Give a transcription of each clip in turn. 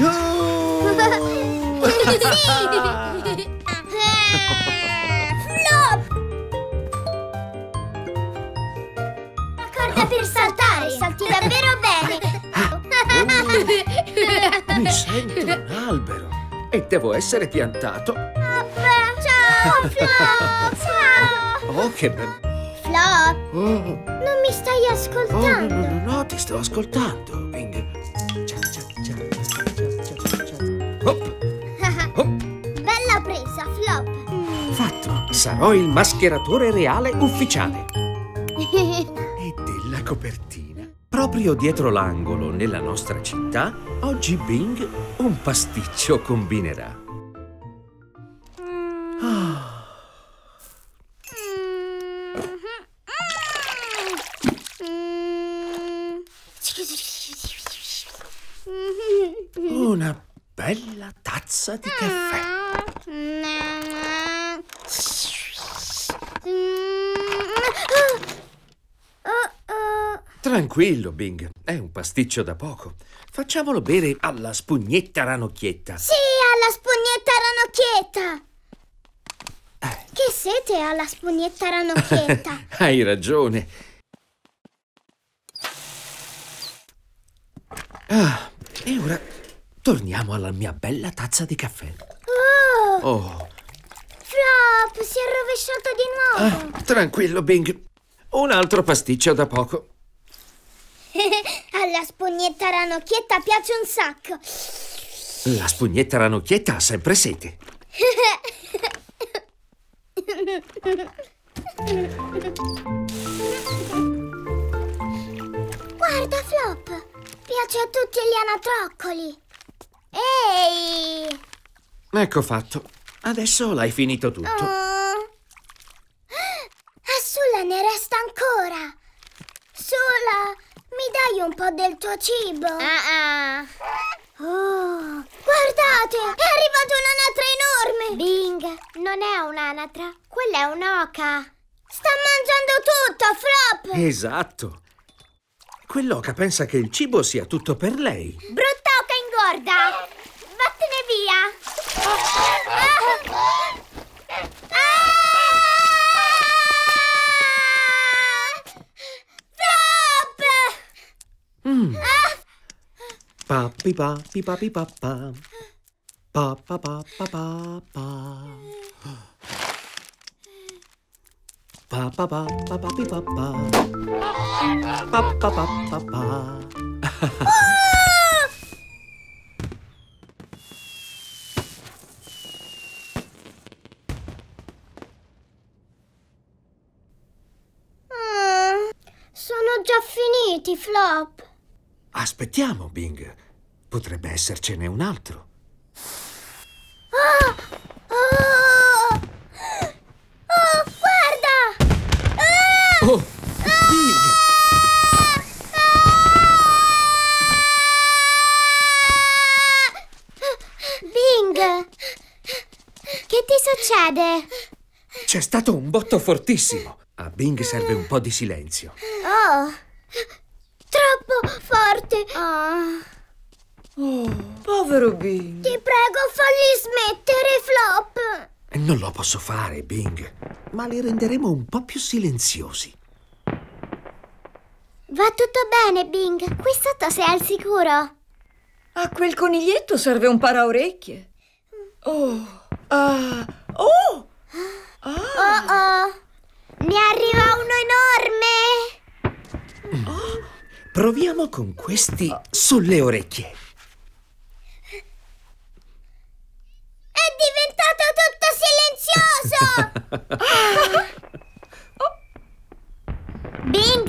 Giù! sì! Flop! La corda per saltare! Salti davvero bene! Oh, mi sento un albero e devo essere piantato. Ciao, Flop! Ciao! Oh, che bello! Flop! Oh. Non mi stai ascoltando? Oh, no, no, no, ti sto ascoltando, Pink. Hop. Bella presa, Flop. Fatto. Sarò il mascheratore reale ufficiale. e della copertina. Proprio dietro l'angolo, nella nostra città, oggi Bing un pasticcio combinerà. Ah. Una bella tazza di caffè. Tranquillo, Bing. È un pasticcio da poco. Facciamolo bere alla spugnetta ranocchietta. Sì, alla spugnetta ranocchietta. Eh. Che sete alla spugnetta ranocchietta. Hai ragione. Ah, e ora torniamo alla mia bella tazza di caffè. Oh! oh. Flop, si è rovesciato di nuovo! Ah, tranquillo, Bing. Un altro pasticcio da poco. Alla spugnetta ranocchietta piace un sacco. La spugnetta ranocchietta ha sempre sete. Guarda, Flop! Piace a tutti gli anatroccoli! Ehi! Ecco fatto. Adesso l'hai finito tutto. Oh. A ah, Sulla ne resta ancora. Sulla, mi dai un po' del tuo cibo? Ah uh -uh. oh. Guardate, è arrivata un'anatra enorme! Bing, non è un'anatra, quella è un'oca. Sta mangiando tutto, Flop! Esatto. Quell'oca pensa che il cibo sia tutto per lei. Bravo! Corda! Vattene via! Ah! Hmm. Ah! Mm. Pa pa pa pa pa pa pa pa pa pa pa pa pa pa pa pa pa pa pa tutti flop. Aspettiamo, Bing. Potrebbe essercene un altro. Oh! Oh! oh guarda! Ah! Oh! Ah! Bing! Bing! Che ti succede? C'è stato un botto fortissimo. A Bing serve un po' di silenzio. Oh! Troppo forte! Ah... Oh, povero Bing! Ti prego, fagli smettere, Flop! Eh, non lo posso fare, Bing, ma li renderemo un po' più silenziosi. Va tutto bene, Bing. Qui sotto sei al sicuro. A quel coniglietto serve un paraorecchie. Oh! Ah! Oh! Ah! Oh oh! Ne arriva uno enorme! Oh! Proviamo con questi sulle orecchie. È diventato tutto silenzioso! Oh. Bing,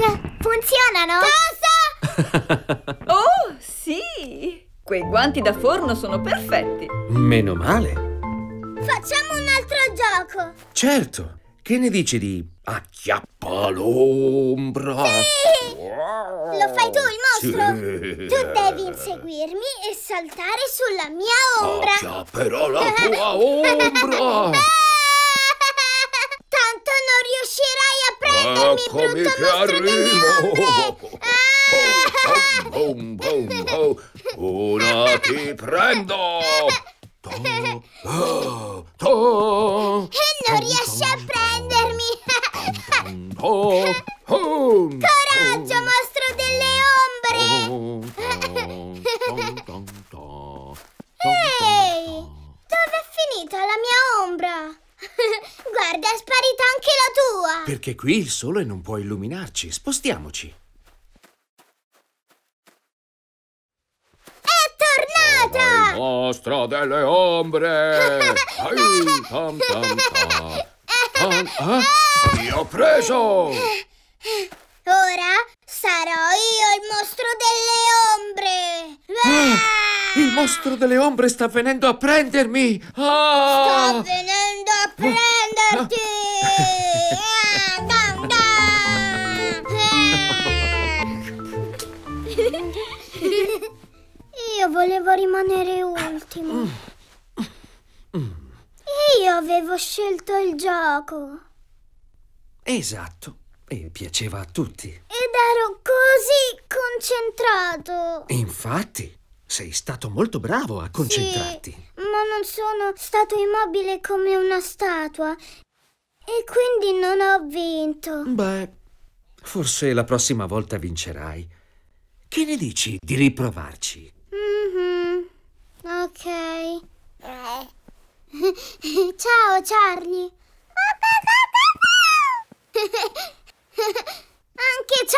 funzionano? Cosa? oh, sì! Quei guanti da forno sono perfetti. Meno male. Facciamo un altro gioco. Certo. Che ne dici di acchiappa l'ombra? Sì! Lo fai tu il mostro? Sì. Tu devi inseguirmi e saltare sulla mia ombra. Ah, però la tua ombra! Tanto non riuscirai a prendermi, ah, brutto mostro delle ombre! Ah. Oh, oh, oh, Una ti prendo! To, to, e non riesci a prendermi! Oh, oh faccio mostro delle ombre! Ehi! dove è finita la mia ombra? Guarda, è sparita anche la tua! Perché qui il sole non può illuminarci. Spostiamoci. È tornata! Mostra delle ombre! Ai, tam, tam, tam. Ah, eh? ah, ti ho preso! Eh, Sarò io il mostro delle ombre! Ah, il mostro delle ombre sta venendo a prendermi! Ah! Sta venendo a oh. prenderti! Ah, eh. Io volevo rimanere ultimo. Io avevo scelto il gioco. Esatto e piaceva a tutti. Ed ero così concentrato. Infatti, sei stato molto bravo a concentrarti. Sì, ma non sono stato immobile come una statua e quindi non ho vinto. Beh, forse la prossima volta vincerai. Che ne dici di riprovarci? Mm -hmm. Ok. Ciao Charlie. Anche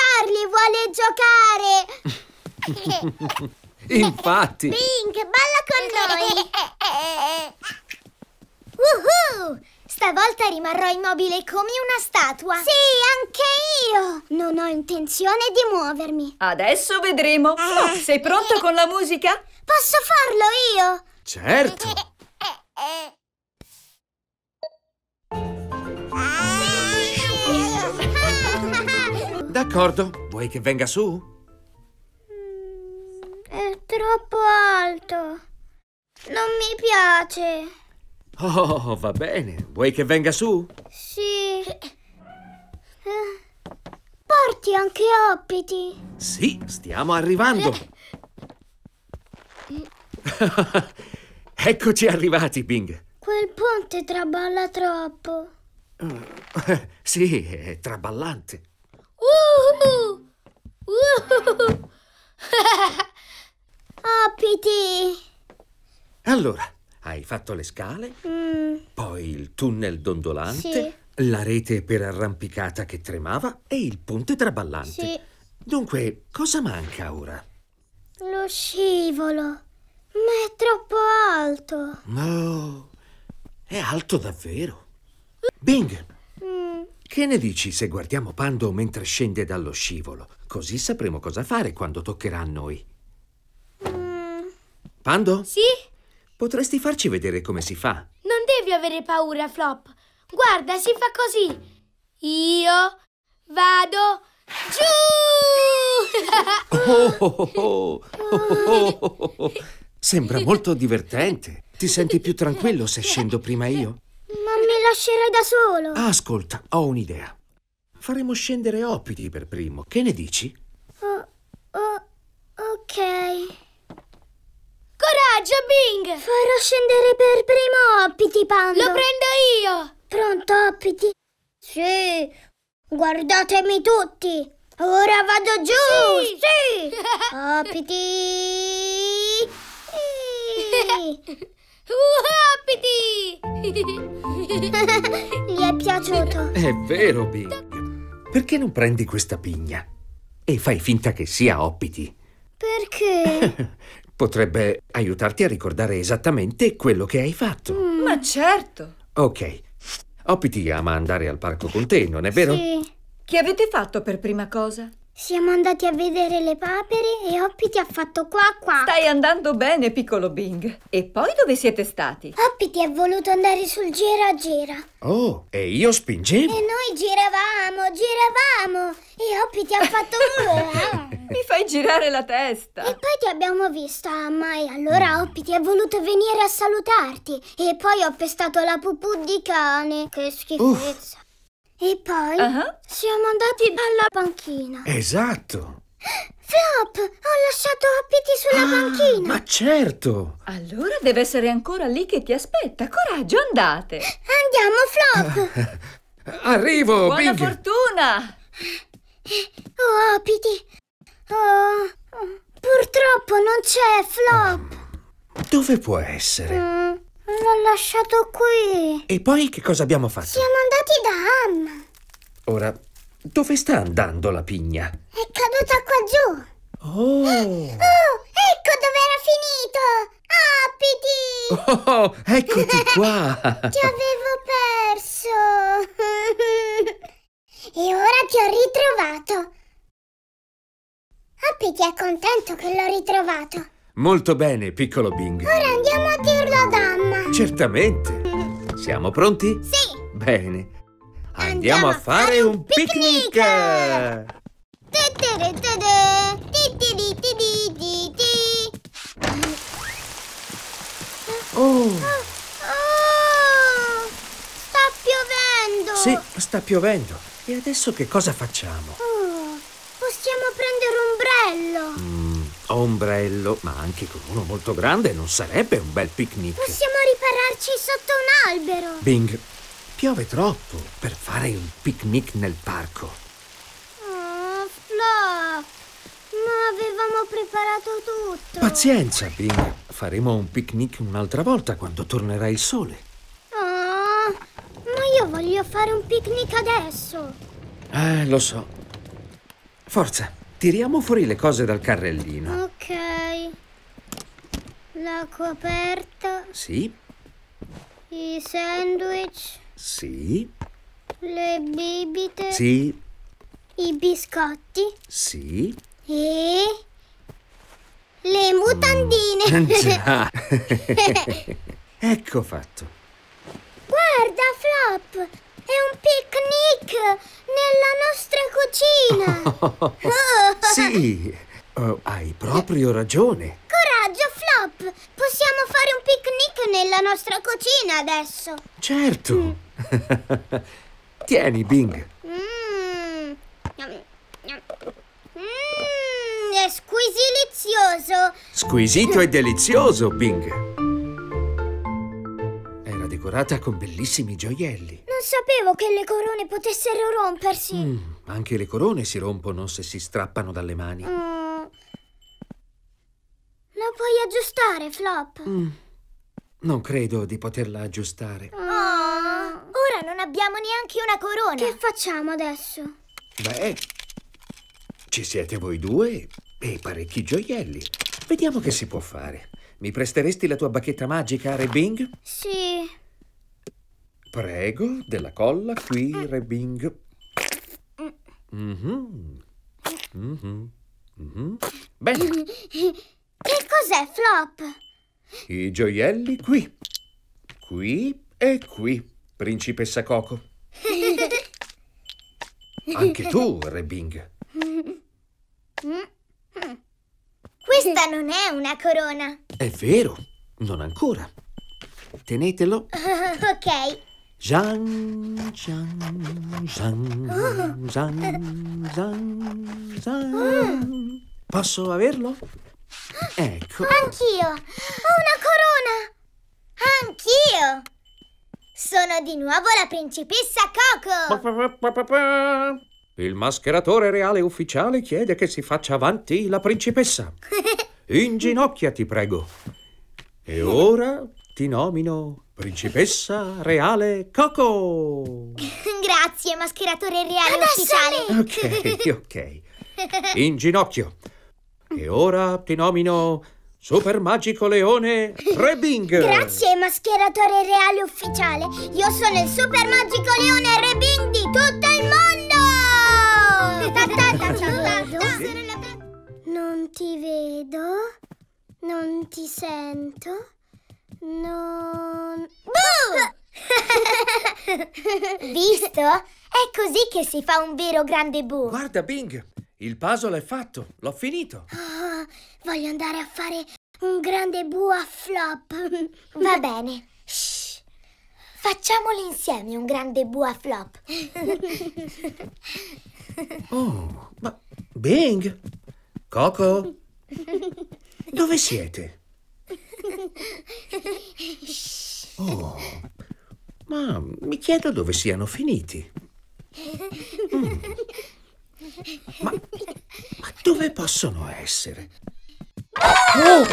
Charlie vuole giocare! Infatti! Pink, balla con noi! Woohoo! Stavolta rimarrò immobile come una statua. Sì, anche io! Non ho intenzione di muovermi. Adesso vedremo. Oh, sei pronto con la musica? Posso farlo io? Certo! D'accordo, vuoi che venga su? È troppo alto. Non mi piace. Oh, va bene. Vuoi che venga su? Sì. Porti anche oppiti. Sì, stiamo arrivando. Eh. Eccoci arrivati, Bing. Quel ponte traballa troppo. sì, è traballante. Apiti! Allora, hai fatto le scale, mm. poi il tunnel dondolante, sì. la rete per arrampicata che tremava e il ponte traballante. Sì. Dunque, cosa manca ora? Lo scivolo. Ma è troppo alto. No, è alto davvero. Bing, mm. che ne dici se guardiamo Pando mentre scende dallo scivolo? Così sapremo cosa fare quando toccherà a noi. Mm. Pando? Sì? Potresti farci vedere come si fa. Non devi avere paura, Flop. Guarda, si fa così. Io vado giù! Sembra molto divertente. Ti senti più tranquillo se scendo prima io? Non mi lascerai da solo. Ascolta, ho un'idea faremo scendere Opidi per primo. Che ne dici? Oh, oh, ok. Coraggio, Bing! Farò scendere per primo Opidi, Pando. Lo prendo io! Pronto, Opidi? Sì, guardatemi tutti. Ora vado giù! Sì! sì. Opidi! Uopidi! Gli è piaciuto? È vero, Bing. Perché non prendi questa pigna? E fai finta che sia Oppiti. Perché? Potrebbe aiutarti a ricordare esattamente quello che hai fatto. Mm. Ma certo. Ok. Oppiti ama andare al parco con te, non è vero? Sì. Che avete fatto per prima cosa? Siamo andati a vedere le papere e Hoppy ti ha fatto qua qua. Stai andando bene, piccolo Bing. E poi dove siete stati? Hoppy ti ha voluto andare sul gira gira. Oh, e io spingevo. E noi giravamo, giravamo. E Hoppy ti ha fatto volare. Eh. Mi fai girare la testa. E poi ti abbiamo visto, Amma, ah, e allora Hoppy mm. ti ha voluto venire a salutarti. E poi ho pestato la pupù di cane. Che schifezza. Uff. E poi uh -huh. siamo andati alla panchina. Esatto. Flop, ho lasciato Hoppity sulla ah, panchina. Ma certo. Allora deve essere ancora lì che ti aspetta. Coraggio, andate. Andiamo, Flop. Ah, arrivo, Buona Big. fortuna. Oh, Happy. Oh, purtroppo non c'è Flop. Ah. Dove può essere? Mm. L'ho lasciato qui. E poi che cosa abbiamo fatto? Siamo andati da Anna. Ora, dove sta andando la pigna? È caduta qua giù. Oh! Oh, ecco dove era finito! Apriti! Oh, oh eccoti qua! ti avevo perso! e ora ti ho ritrovato! Appiti è contento che l'ho ritrovato! Molto bene, piccolo Bing! Ora andiamo Certamente. Siamo pronti? Sì. Bene. Andiamo, Andiamo a fare un picnic. picnic. Oh. oh! Sta piovendo! Sì, sta piovendo. E adesso che cosa facciamo? Oh, possiamo prendere ombrello. Mm, ombrello, ma anche con uno molto grande non sarebbe un bel picnic. Possiamo arrivare sotterrarci sotto un albero. Bing, piove troppo per fare un picnic nel parco. Oh, Flo, ma avevamo preparato tutto. Pazienza, Bing. Faremo un picnic un'altra volta quando tornerà il sole. Oh, ma io voglio fare un picnic adesso. Eh, lo so. Forza, tiriamo fuori le cose dal carrellino. Ok. La coperta. Sì. I sandwich. Sì. Le bibite. Sì. I biscotti. Sì. E le mm. mutandine. Mm, già. Ah. ecco fatto. Guarda, Flop, è un picnic nella nostra cucina. Oh, oh, oh. sì, hai proprio ragione. nella nostra cucina adesso. Certo. Mm. Tieni, Bing. Mmm. Mmm, è squisilizioso. Squisito e delizioso, Bing. Era decorata con bellissimi gioielli. Non sapevo che le corone potessero rompersi. Mm, anche le corone si rompono se si strappano dalle mani. Mm. Lo puoi aggiustare, Flop. Mm. Non credo di poterla aggiustare. Oh. Ora non abbiamo neanche una corona. Che facciamo adesso? Beh, ci siete voi due e parecchi gioielli. Vediamo che si può fare. Mi presteresti la tua bacchetta magica, Rebing? Sì. Prego, della colla qui, mm. Rebing. Mm -hmm. Mm -hmm. -hmm. Bene. Che cos'è, Flop? I gioielli qui, qui e qui, principessa Coco. Anche tu, Re Bing. Questa non è una corona. È vero, non ancora. Tenetelo. Uh, ok. Gian, Gian, Gian, Gian, oh. Gian, Gian. Posso averlo? Ecco. Anch'io! Ho una corona! Anch'io! Sono di nuovo la principessa Coco! Il mascheratore reale ufficiale chiede che si faccia avanti la principessa. In ti prego. E ora ti nomino principessa reale Coco. Grazie, mascheratore reale Adesso ufficiale. Ok, ok. Inginocchio. E ora ti nomino Super Magico Leone Rebing! Grazie, mascheratore reale ufficiale! Io sono il Super Magico Leone Rebing di tutto il mondo! non ti vedo, non ti sento, non... Boo! Visto? È così che si fa un vero grande boom. Guarda, Bing, il puzzle è fatto, l'ho finito. Oh, voglio andare a fare un grande bu a flop. Va bene. Shh. Facciamolo insieme un grande bu a flop. oh, ma Bing, Coco, dove siete? Oh mi chiedo dove siano finiti. Mm. Ma, ma, dove possono essere? Oh,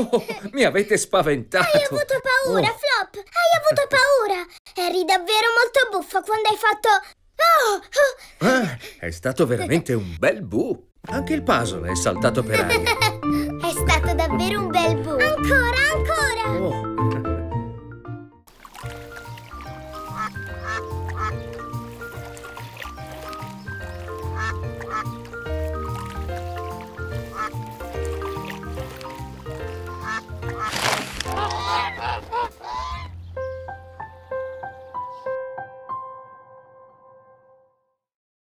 oh, oh, oh mi avete spaventato. Hai avuto paura, oh. Flop. Hai avuto paura. Eri davvero molto buffo quando hai fatto... Ah, è stato veramente un bel bu. Anche il puzzle è saltato per aria.